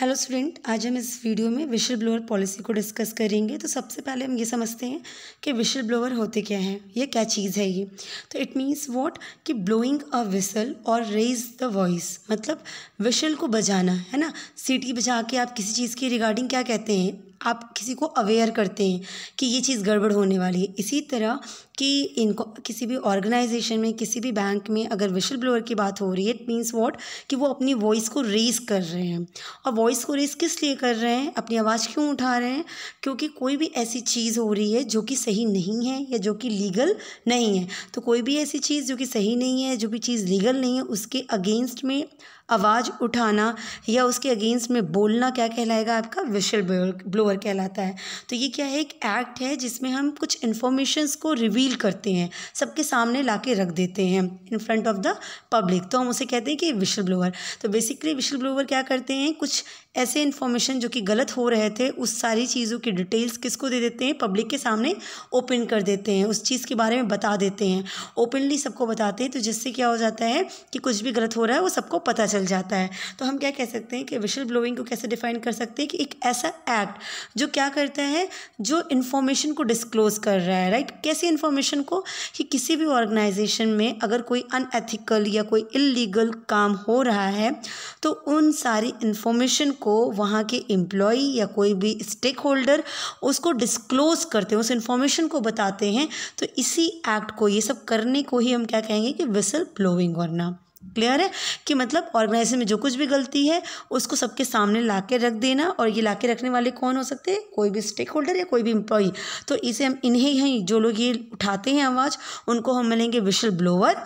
Hello student आज हम इस वीडियो में विशल ब्लोअर पॉलिसी को डिस्कस करेंगे तो सबसे पहले हम ये समझते हैं कि विशल ब्लोअर होते क्या हैं ये क्या चीज़ है ये तो इट मीन्स व्हाट कि ब्लोइंग अ विसल और रेज द वॉइस मतलब विशल को बजाना है ना सीटी बजा के आप किसी चीज़ की रिगार्डिंग क्या कहते हैं आप किसी को अवेयर करते हैं कि ये चीज़ गड़बड़ होने वाली है इसी तरह कि इनको किसी भी ऑर्गेनाइजेशन में किसी भी बैंक में अगर विशल ब्लोअर की बात हो रही है इट मीन्स वॉट कि वो अपनी वॉइस को रेज कर रहे हैं और वॉइस को रेज किस लिए कर रहे हैं अपनी आवाज़ क्यों उठा रहे हैं क्योंकि कोई भी ऐसी चीज़ हो रही है जो कि सही नहीं है या जो कि लीगल नहीं है तो कोई भी ऐसी चीज़ जो कि सही नहीं है जो भी चीज़ लीगल नहीं है उसके अगेंस्ट में आवाज़ उठाना या उसके अगेंस्ट में बोलना क्या कहलाएगा आपका विशल ब्लोअर कहलाता है तो ये क्या है एक एक्ट है जिसमें हम कुछ इन्फॉर्मेशंस को रिव्यू रिवील करते हैं सबके सामने ला के रख देते हैं in front of the public तो हम उसे कहते हैं कि विशल ब्लोअर तो बेसिकली विशल ब्लोअर क्या करते हैं कुछ ऐसे इन्फॉर्मेशन जो कि गलत हो रहे थे उस सारी चीज़ों की डिटेल्स किसको दे देते हैं पब्लिक के सामने ओपन कर देते हैं उस चीज़ के बारे में बता देते हैं ओपनली सबको बताते हैं तो जिससे क्या हो जाता है कि कुछ भी गलत हो रहा है वो सबको पता चल जाता है तो हम क्या कह सकते हैं कि विशल ब्लोइंग को कैसे डिफाइन कर सकते हैं कि एक ऐसा एक्ट जो क्या करता है जो इन्फॉर्मेशन को डिस्क्लोज कर रहा है राइट कैसी इन्फॉर्मेशन को कि किसी भी ऑर्गेनाइजेशन में अगर कोई अनएथिकल या कोई इलीगल काम हो रहा है तो उन सारी इन्फॉर्मेशन को वहाँ के एम्प्लॉई या कोई भी स्टेक होल्डर उसको डिस्क्लोज करते हैं उस इन्फॉर्मेशन को बताते हैं तो इसी एक्ट को ये सब करने को ही हम क्या कहेंगे कि विसल ब्लोइंग करना क्लियर है कि मतलब ऑर्गेनाइजेशन में जो कुछ भी गलती है उसको सबके सामने ला के रख देना और ये ला के रखने वाले कौन हो सकते हैं कोई भी स्टेक होल्डर या कोई भी एम्प्लॉई तो इसे हम इन्हें ही जो लोग ये उठाते हैं आवाज़ उनको हम मिलेंगे विशल ब्लोअर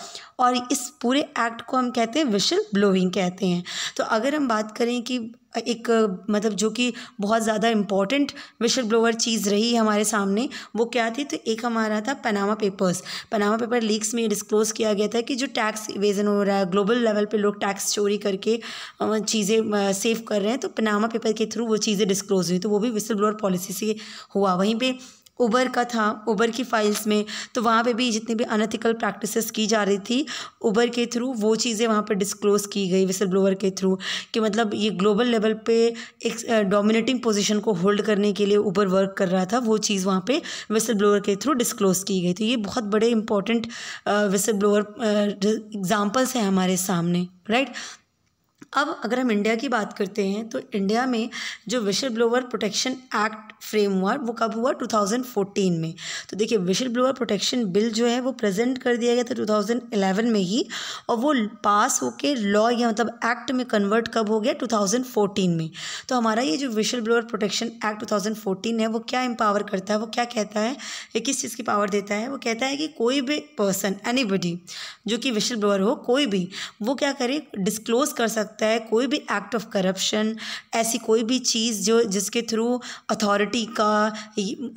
और इस पूरे एक्ट को हम कहते हैं विशल ब्लोइंग कहते हैं तो अगर हम बात करें कि एक मतलब जो कि बहुत ज़्यादा इम्पॉर्टेंट विशल ब्लोअर चीज़ रही हमारे सामने वो क्या थी तो एक हमारा था Panama papers Panama paper leaks में डिस्क्लोज़ किया गया था कि जो टैक्स इवेजन हो रहा है ग्लोबल लेवल पे लोग टैक्स चोरी करके चीज़ें सेव कर रहे हैं तो पनामा पेपर के थ्रू वो चीज़ें डिस्क्लोज़ हुई तो वो भी विशल ब्लोअर पॉलिसी से हुआ वहीं पर उबर का था उबर की फाइल्स में तो वहाँ पे भी जितनी भी अनथिकल प्रैक्टिसेस की जा रही थी उबर के थ्रू वो चीज़ें वहाँ पर डिस्क्लोज़ की गई विसल ब्लोअर के थ्रू कि मतलब ये ग्लोबल लेवल पे एक डोमिनेटिंग पोजीशन को होल्ड करने के लिए उबर वर्क कर रहा था वो चीज़ वहाँ पे विसल ब्लोअर के थ्रू डिस्क्लोज़ की गई तो ये बहुत बड़े इंपॉर्टेंट विसल ब्लोअर एग्ज़ाम्पल्स हैं हमारे सामने राइट अब अगर हम इंडिया की बात करते हैं तो इंडिया में जो whistle blower protection act frame हुआ वो कब हुआ 2014 में तो देखिए विशल ब्लोअर प्रोटेक्शन बिल जो है वो प्रेजेंट कर दिया गया था 2011 में ही और वो पास होके लॉ या मतलब एक्ट में कन्वर्ट कब हो गया 2014 में तो हमारा ये जो whistle blower protection act two है वो क्या एम्पावर करता है वो क्या कहता है ये किस चीज़ की पावर देता है वो कहता है कि कोई भी पर्सन एनी जो कि विशल ब्लोअर हो कोई भी वो क्या करे डिस्क्लोज कर सकता है सकता है कोई भी एक्ट ऑफ करप्शन ऐसी कोई भी चीज़ जो जिसके थ्रू अथॉरिटी का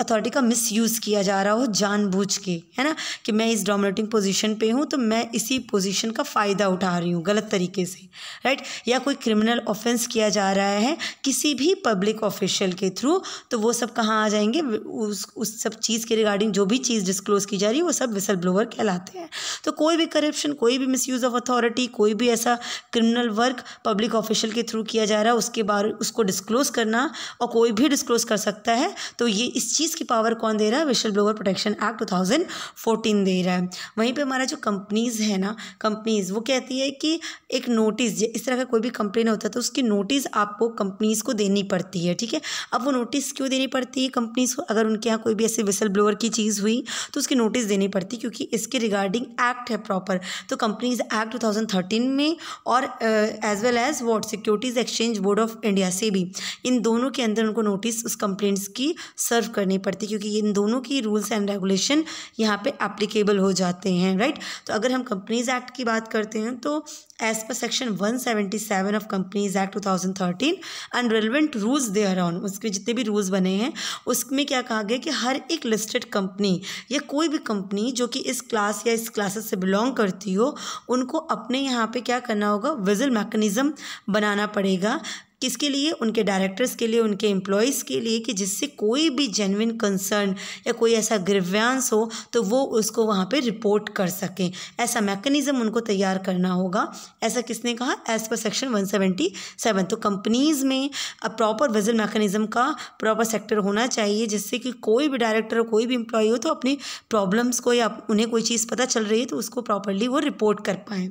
अथॉरिटी का मिसयूज़ किया जा रहा हो जानबूझ के है ना कि मैं इस डोमिनेटिंग पोजीशन पे हूँ तो मैं इसी पोजीशन का फ़ायदा उठा रही हूँ गलत तरीके से राइट या कोई क्रिमिनल ऑफेंस किया जा रहा है किसी भी पब्लिक ऑफिशियल के थ्रू तो वो सब कहाँ आ जाएंगे उस उस सब चीज़ के रिगार्डिंग जो भी चीज़ डिस्क्लोज की जा रही है वो सब विसल ब्लोअर कहलाते हैं तो कोई भी करप्शन कोई भी मिसयूज़ ऑफ अथॉरिटी कोई भी ऐसा क्रिमिनल वर्क पब्लिक ऑफिशियल के थ्रू किया जा रहा है उसके बारे उसको डिस्क्लोज़ करना और कोई भी डिस्क्लोज़ कर सकता है तो ये इस चीज़ की पावर कौन दे रहा है whistle blower protection act two दे रहा है वहीं पर हमारा जो कंपनीज़ है ना कंपनीज़ वो कहती है कि एक नोटिस इस तरह का कोई भी कंप्लेन होता है तो उसकी नोटिस आपको कंपनीज़ को देनी पड़ती है ठीक है अब वो नोटिस क्यों देनी पड़ती है कंपनीज़ को अगर उनके यहाँ कोई भी ऐसे विसल ब्लोअर की चीज़ हुई तो उसकी नोटिस देनी पड़ती है क्योंकि इसके रिगार्डिंग एक्ट है प्रॉपर तो कंपनीज एक्ट 2013 में और as as well as what securities exchange board of India से भी इन दोनों के अंदर उनको नोटिस उस कंप्लेंट्स की सर्व करनी पड़ती है क्योंकि इन दोनों की रूल्स एंड रेगुलेशन यहाँ पे एप्लीकेबल हो जाते हैं राइट तो अगर हम कंपनीज एक्ट की बात करते हैं तो as per section 177 of companies act thirteen and relevant rules are on उसके जितने भी रूल्स बने हैं उसमें क्या कहा गया कि हर एक लिस्टेड कंपनी या कोई भी कंपनी जो कि इस क्लास या इस क्लासेस से बिलोंग करती हो उनको अपने यहाँ पे क्या करना होगा विजल मैकेनिज्म मैकेनिज़्म बनाना पड़ेगा किसके लिए उनके डायरेक्टर्स के लिए उनके एम्प्लॉयज़ के लिए कि जिससे कोई भी जेनविन कंसर्न या कोई ऐसा ग्रिव्यांस हो तो वो उसको वहाँ पे रिपोर्ट कर सकें ऐसा मैकेनिज़्म उनको तैयार करना होगा ऐसा किसने कहा as per section one seventy seven तो कंपनीज़ में प्रॉपर वजल मैकेनिज़्म का प्रॉपर सेक्टर होना चाहिए जिससे कि कोई भी डायरेक्टर कोई भी एम्प्लॉय हो तो अपनी प्रॉब्लम्स को या उन्हें कोई चीज़ पता चल रही है तो उसको प्रॉपरली वो रिपोर्ट कर पाएँ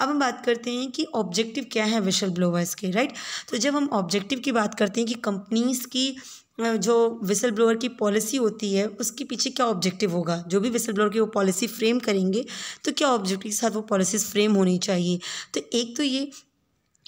अब हम बात करते हैं कि ऑब्जेक्टिव क्या है विशल ब्लोवर्स के राइट तो जब हम ऑब्जेक्टिव की बात करते हैं कि कंपनीज़ की जो विसल ब्लोअर की पॉलिसी होती है उसके पीछे क्या ऑब्जेक्टिव होगा जो भी विसल ब्लोअर की वो पॉलिसी फ्रेम करेंगे तो क्या ऑब्जेक्टिव के साथ वो पॉलिसीज फ्रेम होनी चाहिए तो एक तो ये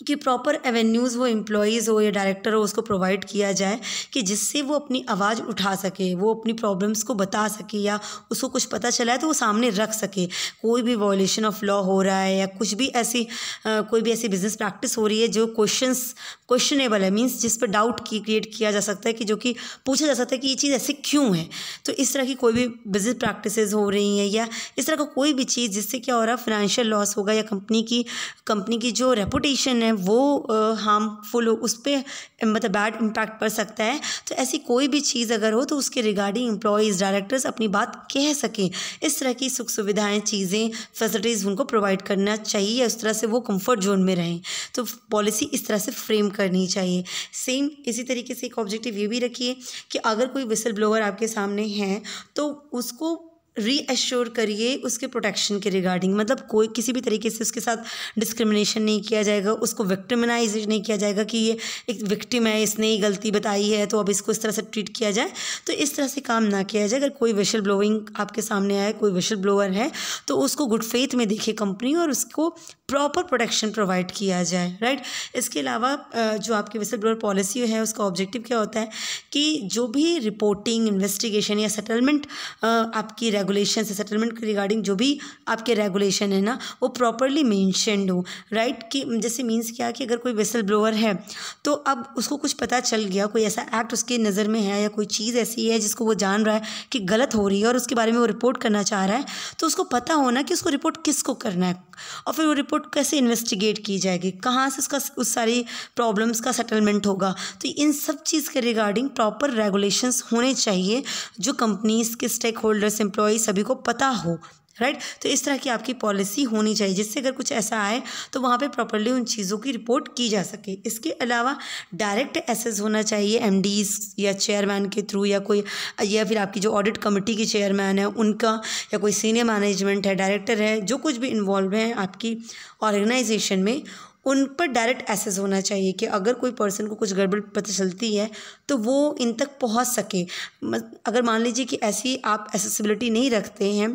कि प्रॉपर एवेन्यूज़ वो एम्प्लॉज़ हो या डायरेक्टर हो उसको प्रोवाइड किया जाए कि जिससे वो अपनी आवाज़ उठा सके वो अपनी प्रॉब्लम्स को बता सके या उसको कुछ पता चला है तो वो सामने रख सके कोई भी वॉयलेशन ऑफ लॉ हो रहा है या कुछ भी ऐसी आ, कोई भी ऐसी बिजनेस प्रैक्टिस हो रही है जो क्वेश्चन क्वेश्चनेबल है मीन्स जिस पर डाउट की क्रिएट किया जा सकता है कि जो कि पूछा जा सकता है कि ये चीज़ ऐसी क्यों है तो इस तरह की कोई भी बिजनेस प्रैक्टिस हो रही हैं या इस तरह का कोई भी चीज़ जिससे क्या हो रहा है फाइनेंशियल लॉस होगा या कंपनी की कंपनी की जो रेपुटेशन है हैं वो हार्मफुल हो उस पर मतलब बैड इम्पैक्ट पड़ सकता है तो ऐसी कोई भी चीज़ अगर हो तो उसके रिगार्डिंग एम्प्लॉयज़ डायरेक्टर्स अपनी बात कह सकें इस तरह की सुख सुविधाएँ चीज़ें फैसिलिटीज़ उनको प्रोवाइड करना चाहिए उस तरह से वो कम्फर्ट जोन में रहें तो पॉलिसी इस तरह से फ्रेम करनी चाहिए सेम इसी तरीके से एक ऑब्जेक्टिव ये भी रखिए कि अगर कोई विसल ब्लोअर आपके सामने है तो उसको रीअश्योर करिए उसके प्रोटेक्शन के रिगार्डिंग मतलब कोई किसी भी तरीके से उसके साथ डिस्क्रिमिनेशन नहीं किया जाएगा उसको विक्टिमनाइज नहीं किया जाएगा कि ये एक विक्टिम है इसने ही गलती बताई है तो अब इसको इस तरह से ट्रीट किया जाए तो इस तरह से काम ना किया जाए अगर कोई विशल ब्लोइंग आपके सामने आए कोई विशल ब्लोअर है तो उसको गुड फेथ में देखे कंपनी और उसको प्रॉपर प्रोटेक्शन प्रोवाइड किया जाए राइट इसके अलावा जो आपकी विसल ब्लोअर पॉलिसी है उसका ऑब्जेक्टिव क्या होता है कि जो भी रिपोर्टिंग इन्वेस्टिगेशन या सेटलमेंट आपकी रेगुलेशन से सेटलमेंट के रिगार्डिंग जो भी आपके रेगुलेशन है ना वो प्रॉपरली मैंशनड हो राइट कि जैसे मीन्स क्या कि अगर कोई विसल ब्लोअर है तो अब उसको कुछ पता चल गया कोई ऐसा एक्ट उसके नज़र में है या कोई चीज़ ऐसी है जिसको वो जान रहा है कि गलत हो रही है और उसके बारे में वो रिपोर्ट करना चाह रहा है तो उसको पता होना कि उसको रिपोर्ट किसको करना है और फिर वो रिपोर्ट को कैसे इन्वेस्टिगेट की जाएगी कहाँ से उसका उस सारी प्रॉब्लम्स का सेटलमेंट होगा तो इन सब चीज़ के रिगार्डिंग प्रॉपर रेगुलेशंस होने चाहिए जो कंपनीज के स्टेक होल्डर्स एम्प्लॉय सभी को पता हो राइट तो इस तरह की आपकी पॉलिसी होनी चाहिए जिससे अगर कुछ ऐसा आए तो वहाँ पे प्रॉपरली उन चीज़ों की रिपोर्ट की जा सके इसके अलावा डायरेक्ट एसेस होना चाहिए एम या चेयरमैन के थ्रू या कोई या फिर आपकी जो ऑडिट कमेटी की चेयरमैन है उनका या कोई सीनियर मैनेजमेंट है डायरेक्टर है जो कुछ भी इन्वॉल्व हैं आपकी ऑर्गेनाइजेशन में उन पर डायरेक्ट एसेस होना चाहिए कि अगर कोई पर्सन को कुछ गड़बड़ पता चलती है तो वो इन तक पहुंच सके अगर मान लीजिए कि ऐसी आप एसेसिबिलिटी नहीं रखते हैं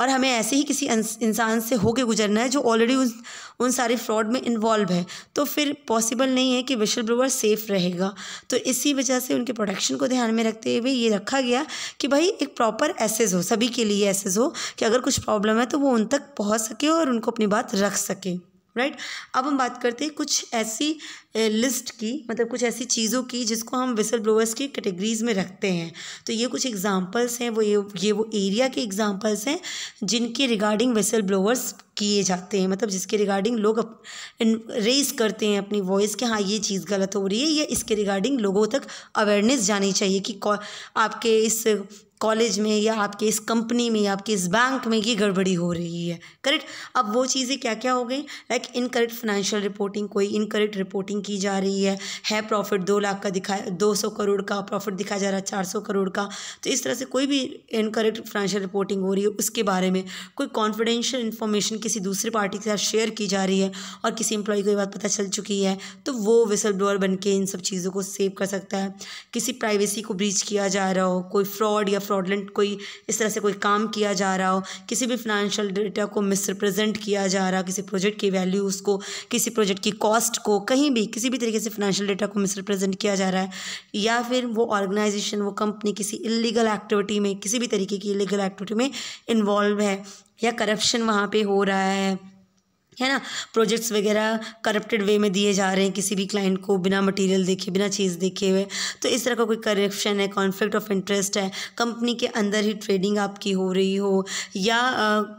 और हमें ऐसे ही किसी इंसान से होके गुजरना है जो ऑलरेडी उन उन सारे फ्रॉड में इन्वॉल्व है तो फिर पॉसिबल नहीं है कि विशल ब्रोवर सेफ़ रहेगा तो इसी वजह से उनके प्रोडक्शन को ध्यान में रखते हुए ये रखा गया कि भाई एक प्रॉपर एसेज हो सभी के लिए एसेज हो कि अगर कुछ प्रॉब्लम है तो वो उन तक पहुँच सके और उनको अपनी बात रख सके राइट right? अब हम बात करते हैं कुछ ऐसी लिस्ट की मतलब कुछ ऐसी चीज़ों की जिसको हम विसल ब्लोअर्स की कैटेगरीज में रखते हैं तो ये कुछ एग्जांपल्स हैं वो ये ये वो एरिया के एग्जांपल्स हैं जिनके रिगार्डिंग विसल ब्लोअर्स किए जाते हैं मतलब जिसके रिगार्डिंग लोग अप, रेज करते हैं अपनी वॉइस के हाँ ये चीज़ गलत हो रही है या इसके रिगार्डिंग लोगों तक अवेयरनेस जानी चाहिए कि आपके इस कॉलेज में या आपके इस कंपनी में या आपके इस बैंक में ये गड़बड़ी हो रही है करेक्ट अब वो चीज़ें क्या क्या हो गई लाइक इनकरेक्ट फाइनेंशियल रिपोर्टिंग कोई इनकरेक्ट रिपोर्टिंग की जा रही है है प्रॉफिट दो लाख का दिखाया दो सौ करोड़ का प्रॉफिट दिखाया जा रहा है चार सौ करोड़ का तो इस तरह से कोई भी इनकरेक्ट फाइनेंशियल रिपोर्टिंग हो रही है उसके बारे में कोई कॉन्फिडेंशियल इन्फॉर्मेशन किसी दूसरी पार्टी के साथ शेयर की जा रही है और किसी एम्प्लॉय को ये बात पता चल चुकी है तो वो विसल ब्लोअर बन के इन सब चीज़ों को सेव कर सकता है किसी प्राइवेसी को ब्रीच किया जा रहा हो कोई फ्रॉड या फ्रॉडलेंट कोई इस तरह से कोई काम किया जा रहा हो किसी भी फाइनेंशियल डेटा को मिसरिप्रजेंट किया जा रहा किसी प्रोजेक्ट की वैल्यूज़ को किसी प्रोजेक्ट की कॉस्ट को कहीं भी किसी भी तरीके से फाइनेंशियल डेटा को मिसरिप्रेजेंट किया जा रहा है या फिर वो ऑर्गेनाइजेशन वो कंपनी किसी इलीगल एक्टिविटी में किसी भी तरीके की इलीगल एक्टिविटी में इन्वॉल्व है या करप्शन वहाँ पे हो रहा है है ना प्रोजेक्ट्स वगैरह करप्टेड वे में दिए जा रहे हैं किसी भी क्लाइंट को बिना मटेरियल देखे बिना चीज़ देखे हुए तो इस तरह का कोई करप्शन है कॉन्फ्लिक्ट ऑफ इंटरेस्ट है कंपनी के अंदर ही ट्रेडिंग आपकी हो रही हो या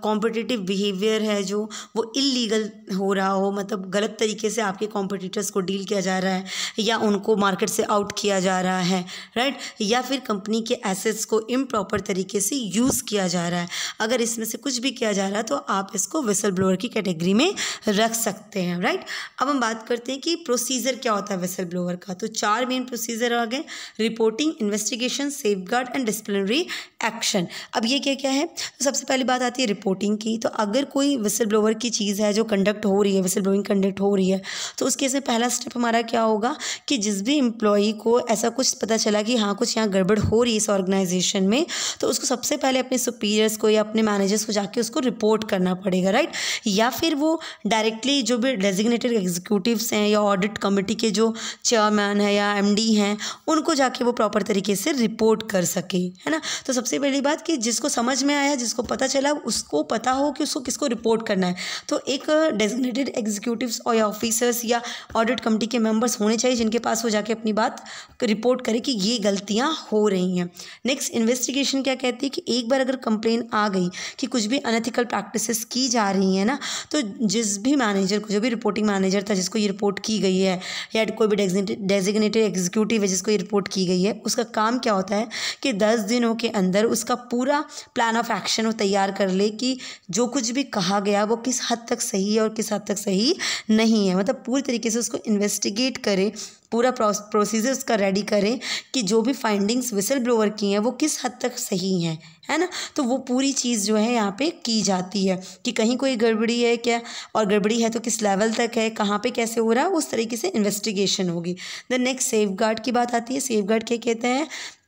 कॉम्पिटिटिव बिहेवियर है जो वो इलीगल हो रहा हो मतलब गलत तरीके से आपके कॉम्पिटिटर्स को डील किया जा रहा है या उनको मार्केट से आउट किया जा रहा है राइट या फिर कंपनी के एसेट्स को इम्प्रॉपर तरीके से यूज़ किया जा रहा है अगर इसमें से कुछ भी किया जा रहा है तो आप इसको विसल ब्लोअर की कैटेगरी में में रख सकते हैं राइट अब हम बात करते हैं कि प्रोसीजर क्या होता है वेसल ब्लोअर का तो चार मेन प्रोसीजर आ गए reporting investigation safe and disciplinary action अब ये क्या क्या है तो सबसे पहली बात आती है रिपोर्टिंग की तो अगर कोई वेसल ब्लोअर की चीज़ है जो कंडक्ट हो रही है वेसल ब्लोइंग कंडक्ट हो रही है तो उस केस में पहला स्टेप हमारा क्या होगा कि जिस भी एम्प्लॉई को ऐसा कुछ पता चला कि हाँ कुछ यहाँ गड़बड़ हो रही है इस ऑर्गेनाइजेशन में तो उसको सबसे पहले अपने सुपीरियर्स को या अपने मैनेजर्स को जाके उसको रिपोर्ट करना पड़ेगा राइट या फिर वो डायरेक्टली जो भी डेजिग्नेटेड एग्जीक्यूटिव्स हैं या ऑडिट कमेटी के जो चेयरमैन है या एम हैं उनको जाके वो प्रॉपर तरीके से रिपोर्ट कर सके है ना तो सबसे पहली बात कि जिसको समझ में आया जिसको पता चला उसको पता हो कि उसको किसको रिपोर्ट करना है तो एक डेजिग्नेटेड एग्जीक्यूटिव और या ऑफिसर्स या ऑडिट कमेटी के मेम्बर्स होने चाहिए जिनके पास वो जाके अपनी बात रिपोर्ट करें कि ये गलतियाँ हो रही हैं नेक्स्ट इन्वेस्टिगेशन क्या कहती है कि एक बार अगर कंप्लेन आ गई कि कुछ भी अनथिकल प्रैक्टिसेस की जा रही है ना तो जिस भी मैनेजर को जो भी रिपोर्टिंग मैनेजर था जिसको ये रिपोर्ट की गई है या कोई भी डेजिग्नेटेड एग्जीक्यूटिव है जिसको ये रिपोर्ट की गई है उसका काम क्या होता है कि दस दिनों के अंदर उसका पूरा प्लान ऑफ एक्शन वो तैयार कर ले कि जो कुछ भी कहा गया वो किस हद तक सही है और किस हद तक सही नहीं है मतलब पूरी तरीके से उसको इन्वेस्टिगेट करे पूरा प्रोसीजर उसका रेडी करें कि जो भी फाइंडिंग्स विसल ब्लोअर की हैं वो किस हद तक सही हैं है ना तो वो पूरी चीज़ जो है यहाँ पे की जाती है कि कहीं कोई गड़बड़ी है क्या और गड़बड़ी है तो किस लेवल तक है कहाँ पे कैसे हो रहा है उस तरीके से इन्वेस्टिगेशन होगी द नेक्स्ट सेफ गार्ड की बात आती है सेफ गार्ड क्या कहते हैं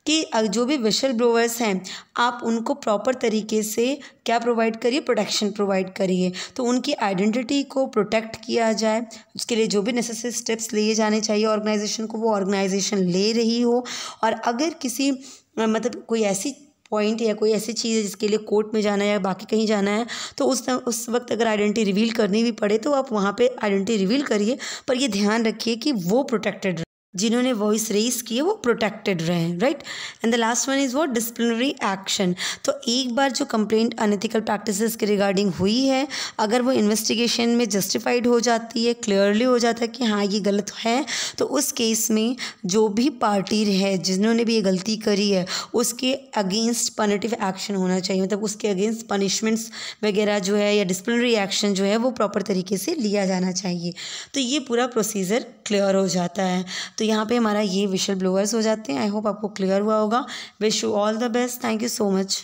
कि जो भी विशल ब्रोवर्स हैं आप उनको प्रॉपर तरीके से क्या प्रोवाइड करिए प्रोटेक्शन प्रोवाइड करिए तो उनकी आइडेंटिटी को प्रोटेक्ट किया जाए उसके लिए जो भी नेसेसरी स्टेप्स लिए जाने चाहिए ऑर्गेनाइजेशन को वो ऑर्गेनाइजेशन ले रही हो और अगर किसी मतलब कोई ऐसी पॉइंट या कोई ऐसी चीज़ है जिसके लिए कोर्ट में जाना है या बाकी कहीं जाना है तो उस उस वक्त अगर आइडेंटिटी रिवील करनी भी पड़े तो आप वहाँ पे आइडेंटिटी रिवील करिए पर ये ध्यान रखिए कि वो प्रोटेक्टेड जिन्होंने वॉइस रेस की है वो प्रोटेक्टेड रहे right and the last one is what disciplinary action तो एक बार जो कंप्लेंट अनथिकल प्रैक्टिसेस के रिगार्डिंग हुई है अगर वो इन्वेस्टिगेशन में जस्टिफाइड हो जाती है क्लियरली हो जाता है कि हाँ ये गलत है तो उस केस में जो भी पार्टी है जिन्होंने भी ये गलती करी है उसके अगेंस्ट पनिटिव एक्शन होना चाहिए मतलब उसके अगेंस्ट पनिशमेंट्स वगैरह जो है या डिसिप्लिनरी एक्शन जो है वो प्रॉपर तरीके से लिया जाना चाहिए तो ये पूरा प्रोसीजर क्लियर हो जाता है तो यहाँ पे हमारा ये विशल ब्लोअर्स हो जाते हैं आई होप आपको क्लियर हुआ होगा wish you all the best thank you so much